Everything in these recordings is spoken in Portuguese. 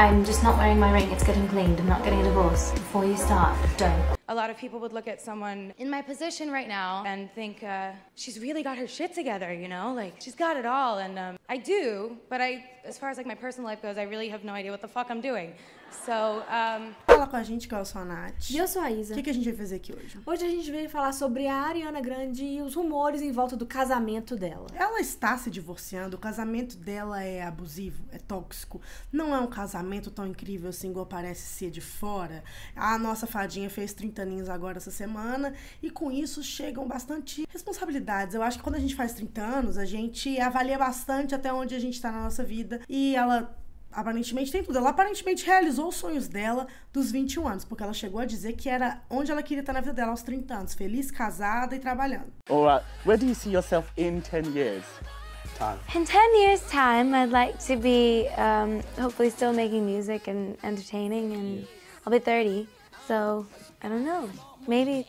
I'm just not wearing my ring, it's getting cleaned, I'm not getting a divorce. Before you start, don't. A lot of people would look at someone in my position right now and think, uh, she's really got her shit together, you know? Like, she's got it all, and um, I do, but I, as far as like my personal life goes, I really have no idea what the fuck I'm doing. So, um... Fala com a gente, que eu sou a Nath. E eu sou a Isa. O que, que, a gente vai fazer aqui hoje? Hoje a gente veio falar sobre a Ariana Grande e os rumores em volta do casamento dela. Ela está se divorciando, o casamento dela é abusivo, é tóxico. Não é um casamento tão incrível assim, igual parece ser de fora. A nossa fadinha fez 30 aninhos agora essa semana e com isso chegam bastante responsabilidades. Eu acho que quando a gente faz 30 anos, a gente avalia bastante até onde a gente está na nossa vida e ela aparentemente tem tudo. Ela aparentemente realizou os sonhos dela dos 21 anos, porque ela chegou a dizer que era onde ela queria estar na vida dela aos 30 anos, feliz, casada e trabalhando. Alright, where do you see yourself in 10 years? Time. In 10 years time, I'd like to be um, hopefully still making music and entertaining and I'll be 30. So, I don't know. Maybe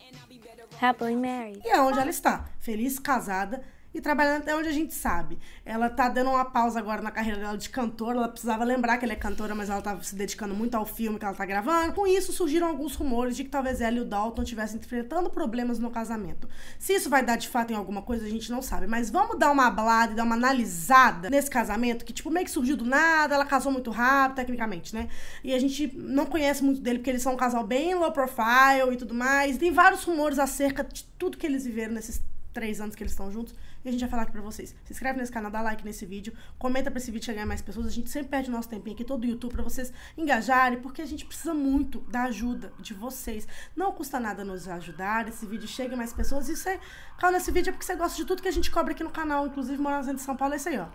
happily married. E é onde ela está, feliz, casada e trabalhando até onde a gente sabe. Ela tá dando uma pausa agora na carreira dela de cantora, ela precisava lembrar que ela é cantora, mas ela tá se dedicando muito ao filme que ela tá gravando. Com isso, surgiram alguns rumores de que talvez ela e o Dalton estivessem enfrentando problemas no casamento. Se isso vai dar de fato em alguma coisa, a gente não sabe, mas vamos dar uma ablada e dar uma analisada nesse casamento, que tipo, meio que surgiu do nada, ela casou muito rápido, tecnicamente, né? E a gente não conhece muito dele, porque eles são um casal bem low profile e tudo mais. Tem vários rumores acerca de tudo que eles viveram nesses três anos que eles estão juntos, e a gente vai falar aqui pra vocês. Se inscreve nesse canal, dá like nesse vídeo, comenta pra esse vídeo chegar mais pessoas. A gente sempre perde o nosso tempinho aqui, todo o YouTube, pra vocês engajarem, porque a gente precisa muito da ajuda de vocês. Não custa nada nos ajudar, esse vídeo chega mais pessoas. E você calma nesse vídeo é porque você gosta de tudo que a gente cobra aqui no canal, inclusive morando dentro de São Paulo, é isso aí, ó.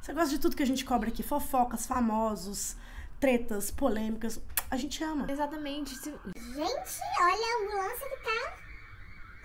Você gosta de tudo que a gente cobra aqui, fofocas, famosos, tretas, polêmicas. A gente ama. Exatamente. Gente, olha a ambulância do carro.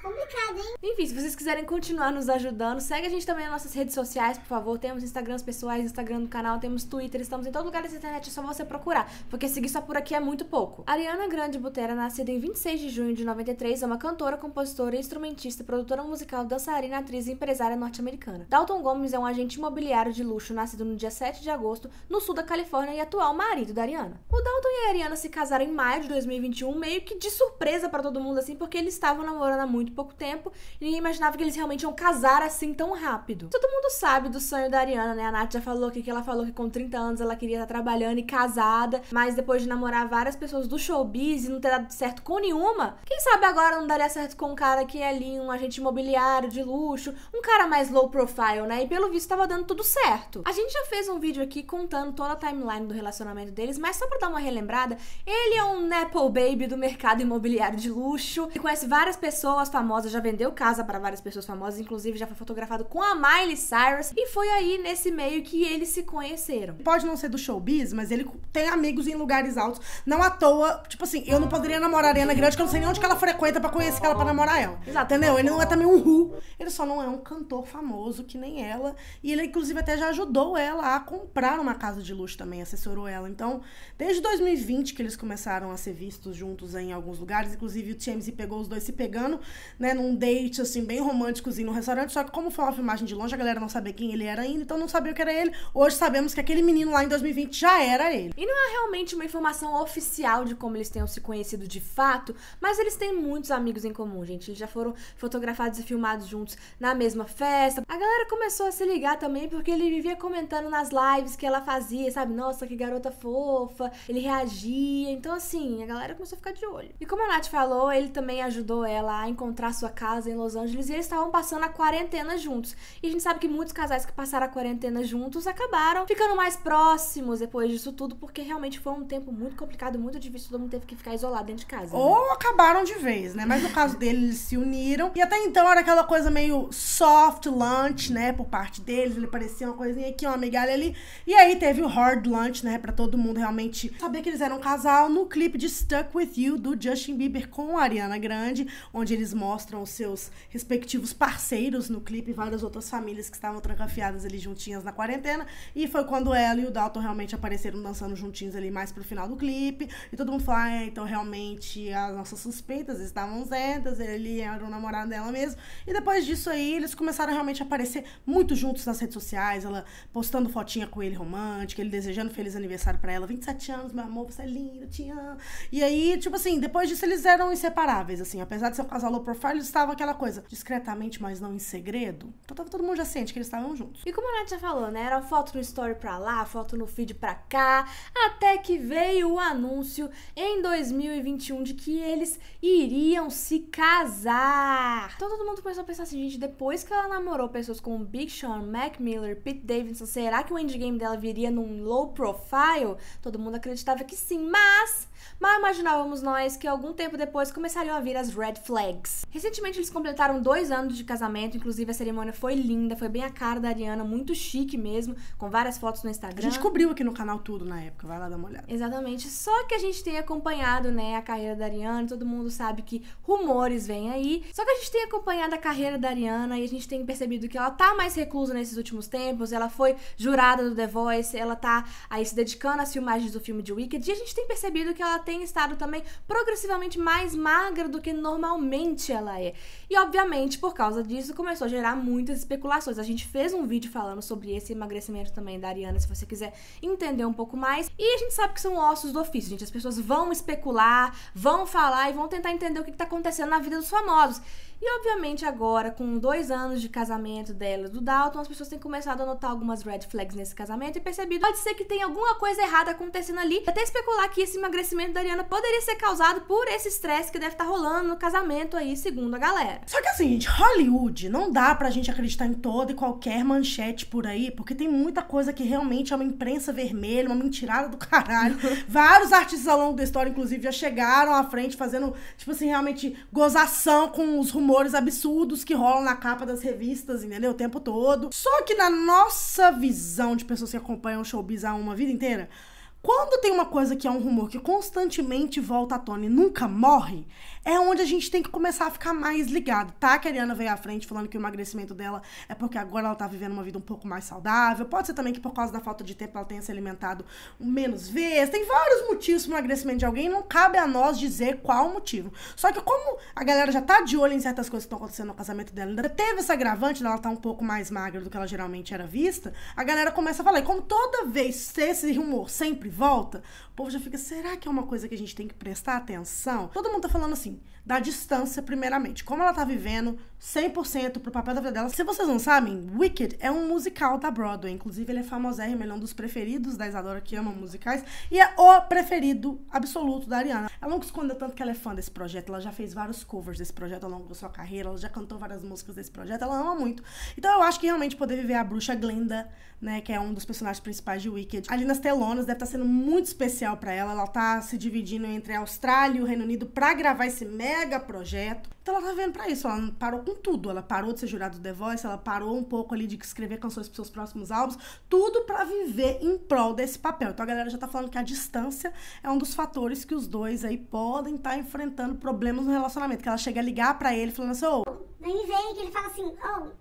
Complicado, hein? Enfim, se vocês quiserem continuar nos ajudando, segue a gente também nas nossas redes sociais, por favor. Temos Instagrams pessoais, Instagram do canal, temos Twitter, estamos em todo lugar dessa internet, é só você procurar, porque seguir só por aqui é muito pouco. Ariana Grande Butera, nascida em 26 de junho de 93, é uma cantora, compositora, instrumentista, produtora musical, dançarina, atriz e empresária norte-americana. Dalton Gomes é um agente imobiliário de luxo, nascido no dia 7 de agosto, no sul da Califórnia e atual marido da Ariana. O Dalton e a Ariana se casaram em maio de 2021, meio que de surpresa para todo mundo, assim, porque eles estavam namorando há muito muito pouco tempo e ninguém imaginava que eles realmente iam casar assim tão rápido. Todo mundo sabe do sonho da Ariana, né? A Nath já falou aqui que ela falou que com 30 anos ela queria estar trabalhando e casada, mas depois de namorar várias pessoas do showbiz e não ter dado certo com nenhuma, quem sabe agora não daria certo com um cara que é ali um agente imobiliário de luxo, um cara mais low profile, né? E pelo visto tava dando tudo certo. A gente já fez um vídeo aqui contando toda a timeline do relacionamento deles, mas só pra dar uma relembrada, ele é um Nepo Baby do mercado imobiliário de luxo, ele conhece várias pessoas famosas tá famosa, já vendeu casa para várias pessoas famosas, inclusive já foi fotografado com a Miley Cyrus. E foi aí nesse meio que eles se conheceram. Pode não ser do showbiz, mas ele tem amigos em lugares altos. Não à toa, tipo assim, eu não poderia namorar a Ana Grande, que eu não sei nem onde que ela frequenta para conhecer ela, para namorar ela. Exato. Entendeu? Ele não é também um ru, ele só não é um cantor famoso que nem ela. E ele, inclusive, até já ajudou ela a comprar uma casa de luxo também, assessorou ela. Então, desde 2020 que eles começaram a ser vistos juntos em alguns lugares, inclusive o James pegou os dois se pegando né, num date, assim, bem românticozinho num restaurante. Só que como foi uma filmagem de longe, a galera não sabia quem ele era ainda, então não sabia o que era ele. Hoje sabemos que aquele menino lá em 2020 já era ele. E não é realmente uma informação oficial de como eles tenham se conhecido de fato, mas eles têm muitos amigos em comum, gente. Eles já foram fotografados e filmados juntos na mesma festa. A galera começou a se ligar também porque ele vivia comentando nas lives que ela fazia, sabe? Nossa, que garota fofa. Ele reagia. Então, assim, a galera começou a ficar de olho. E como a Nath falou, ele também ajudou ela a encontrar encontrar sua casa em Los Angeles e eles estavam passando a quarentena juntos. E a gente sabe que muitos casais que passaram a quarentena juntos acabaram ficando mais próximos depois disso tudo, porque realmente foi um tempo muito complicado, muito difícil, todo mundo teve que ficar isolado dentro de casa. Né? Ou acabaram de vez, né? Mas no caso dele, eles se uniram. E até então era aquela coisa meio soft lunch, né? Por parte deles, ele parecia uma coisinha aqui, uma amigalha ali. E aí teve o hard lunch, né? Pra todo mundo realmente saber que eles eram um casal no clipe de Stuck With You do Justin Bieber com a Ariana Grande, onde eles mostram mostram os seus respectivos parceiros no clipe, várias outras famílias que estavam trancafiadas ali juntinhas na quarentena. E foi quando ela e o Dalton realmente apareceram dançando juntinhos ali mais pro final do clipe. E todo mundo fala, ah, então realmente as nossas suspeitas estavam zentas ele era o namorado dela mesmo. E depois disso aí, eles começaram realmente a aparecer muito juntos nas redes sociais, ela postando fotinha com ele romântica, ele desejando feliz aniversário para ela, 27 anos, meu amor, você é lindo, te amo. E aí, tipo assim, depois disso eles eram inseparáveis, assim, apesar de ser um casal low Farley estavam aquela coisa, discretamente, mas não em segredo. Então tava todo mundo já ciente que eles estavam juntos. E como a Nath já falou, né? Era foto no story pra lá, foto no feed pra cá, até que veio o anúncio em 2021 de que eles iriam se casar. Então todo mundo começou a pensar assim, gente, depois que ela namorou pessoas como Big Sean, Mac Miller, Pete Davidson, será que o endgame dela viria num low profile? Todo mundo acreditava que sim, mas mas imaginávamos nós que algum tempo depois começariam a vir as red flags. Recentemente eles completaram dois anos de casamento, inclusive a cerimônia foi linda, foi bem a cara da Ariana, muito chique mesmo, com várias fotos no Instagram. A gente cobriu aqui no canal tudo na época, vai lá dar uma olhada. Exatamente, só que a gente tem acompanhado, né, a carreira da Ariana, todo mundo sabe que rumores vêm aí, só que a gente tem acompanhado a carreira da Ariana e a gente tem percebido que ela tá mais reclusa nesses últimos tempos, ela foi jurada do The Voice, ela tá aí se dedicando às filmagens do filme de Wicked e a gente tem percebido que ela tem estado também progressivamente mais magra do que normalmente ela é. E obviamente, por causa disso, começou a gerar muitas especulações. A gente fez um vídeo falando sobre esse emagrecimento também da Ariana, se você quiser entender um pouco mais. E a gente sabe que são ossos do ofício, gente. As pessoas vão especular, vão falar e vão tentar entender o que está acontecendo na vida dos famosos. E obviamente agora, com dois anos de casamento dela do Dalton, as pessoas têm começado a notar algumas red flags nesse casamento e percebido pode ser que tem alguma coisa errada acontecendo ali. Até especular que esse emagrecimento da Ariana poderia ser causado por esse estresse que deve estar tá rolando no casamento aí, segundo a galera. Só que assim, gente, Hollywood, não dá pra gente acreditar em toda e qualquer manchete por aí, porque tem muita coisa que realmente é uma imprensa vermelha, uma mentirada do caralho. Vários artistas ao longo da história, inclusive, já chegaram à frente fazendo, tipo assim, realmente gozação com os rumores rumores absurdos que rolam na capa das revistas, entendeu? O tempo todo. Só que na nossa visão de pessoas que acompanham o showbiz há uma vida inteira, quando tem uma coisa que é um rumor que constantemente volta à tona e nunca morre, é onde a gente tem que começar a ficar mais ligado, tá? Que a Ariana veio à frente falando que o emagrecimento dela é porque agora ela tá vivendo uma vida um pouco mais saudável. Pode ser também que por causa da falta de tempo ela tenha se alimentado menos vezes. Tem vários motivos pro emagrecimento de alguém, não cabe a nós dizer qual o motivo. Só que como a galera já tá de olho em certas coisas que estão acontecendo no casamento dela, ainda teve essa agravante dela tá um pouco mais magra do que ela geralmente era vista, a galera começa a falar. E como toda vez esse rumor sempre volta, o povo já fica, será que é uma coisa que a gente tem que prestar atenção? Todo mundo tá falando assim, da distância primeiramente, como ela tá vivendo, 100% pro papel da vida dela. Se vocês não sabem, Wicked é um musical da Broadway. Inclusive, ele é famosérrimo, ele é um dos preferidos da Isadora, que ama musicais, e é o preferido absoluto da Ariana. Ela não esconde tanto que ela é fã desse projeto, ela já fez vários covers desse projeto ao longo da sua carreira, ela já cantou várias músicas desse projeto, ela ama muito. Então, eu acho que realmente poder viver a bruxa Glenda, né, que é um dos personagens principais de Wicked, ali nas telonas, deve estar tá sendo muito especial para ela. Ela tá se dividindo entre a Austrália e o Reino Unido para gravar esse mega projeto. Então, ela tá vendo para isso, ela parou com com tudo. Ela parou de ser jurada do The Voice, ela parou um pouco ali de escrever canções para seus próximos álbuns, tudo para viver em prol desse papel. Então a galera já tá falando que a distância é um dos fatores que os dois aí podem estar tá enfrentando problemas no relacionamento, que ela chega a ligar para ele falando assim: "Ô, oh, vem ver", que ele fala assim: "Ô, oh,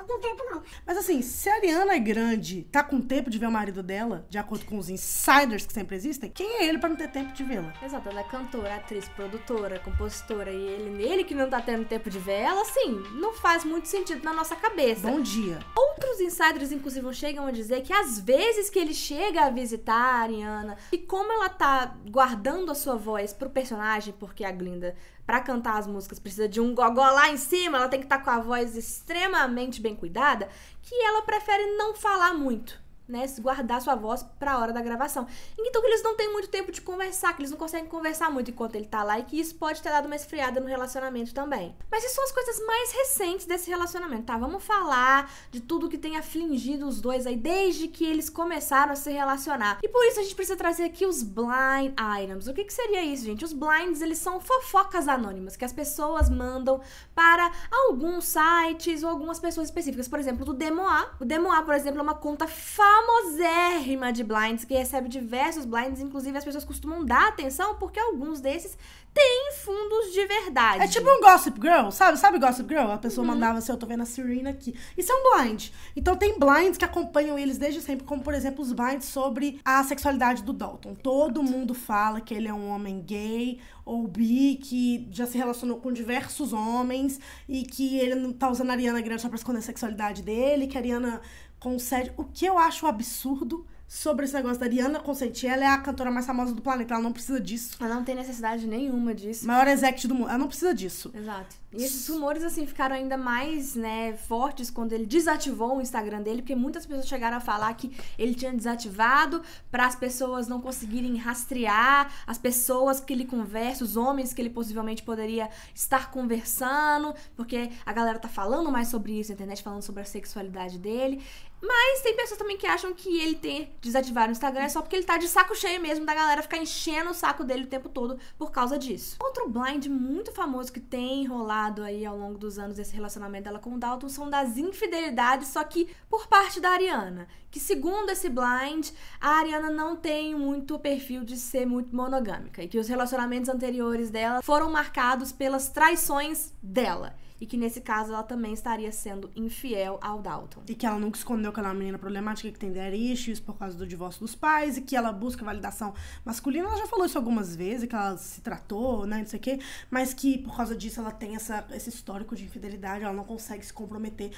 tô tá com tempo, não. Mas assim, se a Ariana é grande, tá com tempo de ver o marido dela, de acordo com os insiders que sempre existem, quem é ele para não ter tempo de vê-la? Exato, ela é cantora, atriz, produtora, compositora, e ele, nele que não tá tendo tempo de ver ela, assim, não faz muito sentido na nossa cabeça. Bom dia. Ou Outros insiders, inclusive, chegam a dizer que às vezes que ele chega a visitar a Ariana, e como ela tá guardando a sua voz pro personagem, porque a Glinda, para cantar as músicas, precisa de um gogó lá em cima, ela tem que estar tá com a voz extremamente bem cuidada, que ela prefere não falar muito né, guardar sua voz para a hora da gravação. Então que eles não têm muito tempo de conversar, que eles não conseguem conversar muito enquanto ele tá lá e que isso pode ter dado uma esfriada no relacionamento também. Mas essas são as coisas mais recentes desse relacionamento, tá? Vamos falar de tudo que tem afligido os dois aí desde que eles começaram a se relacionar. E por isso a gente precisa trazer aqui os blind items. O que que seria isso, gente? Os blinds, eles são fofocas anônimas que as pessoas mandam para alguns sites ou algumas pessoas específicas. Por exemplo, do Demoa. O Demoa, por exemplo, é uma conta falsa famosérrima de blinds, que recebe diversos blinds, inclusive as pessoas costumam dar atenção porque alguns desses têm fundos de verdade. É tipo um Gossip Girl, sabe? Sabe Gossip Girl? A pessoa uhum. mandava assim, eu tô vendo a Serena aqui. Isso é um blind. Então tem blinds que acompanham eles desde sempre, como por exemplo os blinds sobre a sexualidade do Dalton. Todo mundo fala que ele é um homem gay ou bi, que já se relacionou com diversos homens e que ele não tá usando a Ariana Grande só pra esconder a sexualidade dele, que a Ariana concede o que eu acho absurdo sobre esse negócio da Ariana Consenti. Ela é a cantora mais famosa do planeta, ela não precisa disso. Ela não tem necessidade nenhuma disso. Maior exec do mundo, ela não precisa disso. Exato. E esses rumores, assim, ficaram ainda mais, né, fortes quando ele desativou o Instagram dele, porque muitas pessoas chegaram a falar que ele tinha desativado para as pessoas não conseguirem rastrear as pessoas que ele conversa, os homens que ele possivelmente poderia estar conversando, porque a galera tá falando mais sobre isso na internet, falando sobre a sexualidade dele. Mas tem pessoas também que acham que ele ter desativado o Instagram é só porque ele tá de saco cheio mesmo da galera ficar enchendo o saco dele o tempo todo por causa disso. Outro blind muito famoso que tem enrolado aí ao longo dos anos esse relacionamento dela com o Dalton são das infidelidades, só que por parte da Ariana. Que segundo esse blind, a Ariana não tem muito perfil de ser muito monogâmica e que os relacionamentos anteriores dela foram marcados pelas traições dela e que nesse caso ela também estaria sendo infiel ao Dalton. E que ela nunca escondeu que ela é uma menina problemática que tem daddy issues por causa do divórcio dos pais e que ela busca validação masculina. Ela já falou isso algumas vezes, que ela se tratou, né, não sei o quê, mas que por causa disso ela tem essa, esse histórico de infidelidade, ela não consegue se comprometer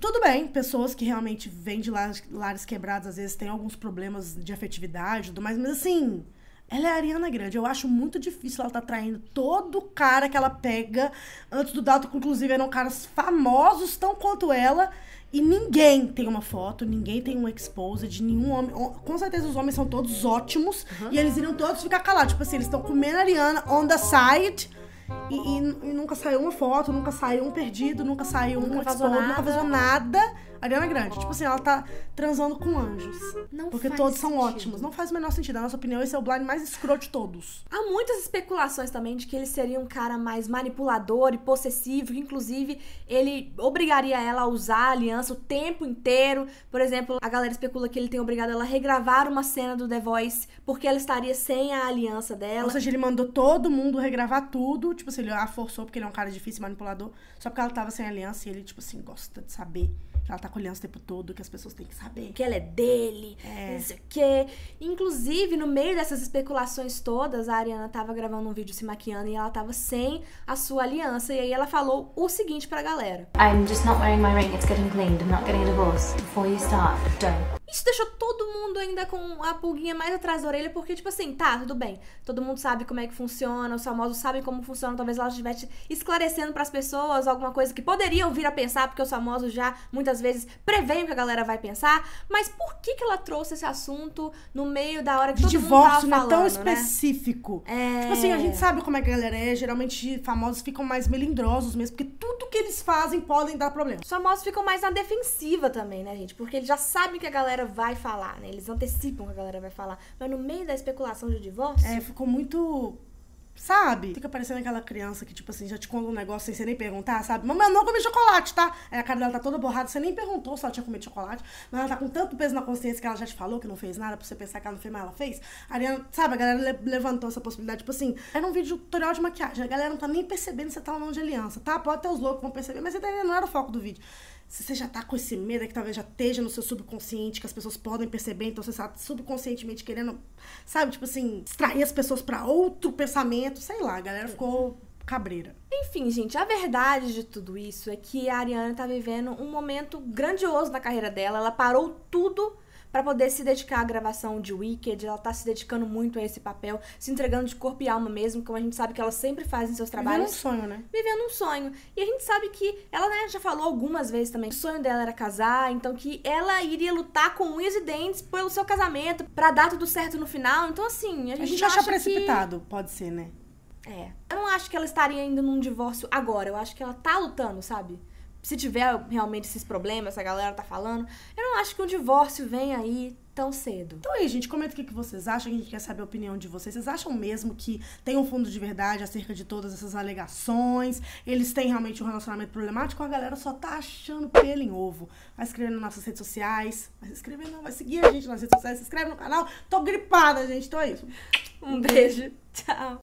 tudo bem, pessoas que realmente vêm de lares, lares quebrados às vezes têm alguns problemas de afetividade e tudo mais, mas assim, ela é a Ariana Grande. Eu acho muito difícil ela tá traindo todo cara que ela pega. Antes do Dalton, inclusive, eram caras famosos tão quanto ela. E ninguém tem uma foto, ninguém tem um exposed, nenhum homem. Com certeza os homens são todos ótimos. Uhum. E eles iriam todos ficar calados. Tipo assim, eles estão comendo a Ariana on the side. E, e, e, nunca saiu uma foto, nunca saiu um perdido, nunca saiu nunca um exposed, nunca vazou nada Ariana Grande, tipo assim, ela tá transando com anjos. Não Porque todos sentido. são ótimos. Não faz o menor sentido. Na nossa opinião, esse é o blind mais escroto de todos. Há muitas especulações também de que ele seria um cara mais manipulador e possessivo, que inclusive ele obrigaria ela a usar a aliança o tempo inteiro. Por exemplo, a galera especula que ele tem obrigado ela a regravar uma cena do The Voice porque ela estaria sem a aliança dela. Ou seja, ele mandou todo mundo regravar tudo. Tipo assim, ele a forçou porque ele é um cara difícil, manipulador. Só porque ela tava sem aliança e ele, tipo assim, gosta de saber ela tá com o tempo todo, que as pessoas têm que saber. Que ela é dele, é. não sei o quê. Inclusive, no meio dessas especulações todas, a Ariana tava gravando um vídeo se maquiando e ela tava sem a sua aliança. E aí ela falou o seguinte pra galera. I'm just not wearing my ring, it's getting cleaned, I'm not getting a divorce. Before you start, don't. Isso deixou todo mundo ainda com a pulguinha mais atrás da orelha, porque, tipo assim, tá, tudo bem. Todo mundo sabe como é que funciona, os famosos sabem como funciona. Talvez ela estivesse esclarecendo para as pessoas alguma coisa que poderiam vir a pensar, porque os famosos já, muitas vezes, preveem o que a galera vai pensar. Mas por que, que ela trouxe esse assunto no meio da hora que De todo divórcio, mundo tava né? falando, é né? Tão específico. Né? É... Tipo assim, a gente é. sabe como é que a galera é. Geralmente, famosos ficam mais melindrosos mesmo, porque tudo tudo que eles fazem podem dar problema. Os famosos ficam mais na defensiva também, né, gente? Porque eles já sabem o que a galera vai falar, né? Eles antecipam o que a galera vai falar. Mas no meio da especulação de divórcio. É, ficou muito Sabe? Fica parecendo aquela criança que, tipo assim, já te conta um negócio sem você nem perguntar, sabe? Mamãe, eu não comi chocolate, tá? Aí a cara dela tá toda borrada, você nem perguntou se ela tinha comido chocolate, mas ela tá com tanto peso na consciência que ela já te falou que não fez nada, pra você pensar que ela não fez, mas ela fez. A Ariana, sabe, a galera levantou essa possibilidade, tipo assim, era um vídeo tutorial de maquiagem, a galera não tá nem percebendo se você tá ou não de aliança, tá? Pode ter os loucos que vão perceber, mas tá não era o foco do vídeo se você já tá com esse medo, é que talvez já esteja no seu subconsciente, que as pessoas podem perceber, então você está subconscientemente querendo, sabe, tipo assim, extrair as pessoas para outro pensamento, sei lá, a galera ficou cabreira. Enfim, gente, a verdade de tudo isso é que a Ariana tá vivendo um momento grandioso na carreira dela, ela parou tudo para poder se dedicar à gravação de Wicked. Ela tá se dedicando muito a esse papel, se entregando de corpo e alma mesmo, como a gente sabe que ela sempre faz em seus trabalhos. Vivendo um sonho, né? Vivendo um sonho. E a gente sabe que ela né, já falou algumas vezes também que o sonho dela era casar, então que ela iria lutar com unhas e dentes pelo seu casamento, para dar tudo certo no final. Então, assim, a gente, a gente acha, acha precipitado, que... pode ser, né? É. Eu não acho que ela estaria ainda num divórcio agora. Eu acho que ela tá lutando, sabe? se tiver realmente esses problemas, essa galera tá falando, eu não acho que um divórcio vem aí tão cedo. Então aí, gente, comenta o que vocês acham, a gente quer saber a opinião de vocês. Vocês acham mesmo que tem um fundo de verdade acerca de todas essas alegações? Eles têm realmente um relacionamento problemático? A galera só tá achando pelo em ovo. Vai escrever nas nossas redes sociais. Vai se inscrever não, vai seguir a gente nas redes sociais, se inscreve no canal. Tô gripada, gente, tô então é isso. Um beijo, tchau.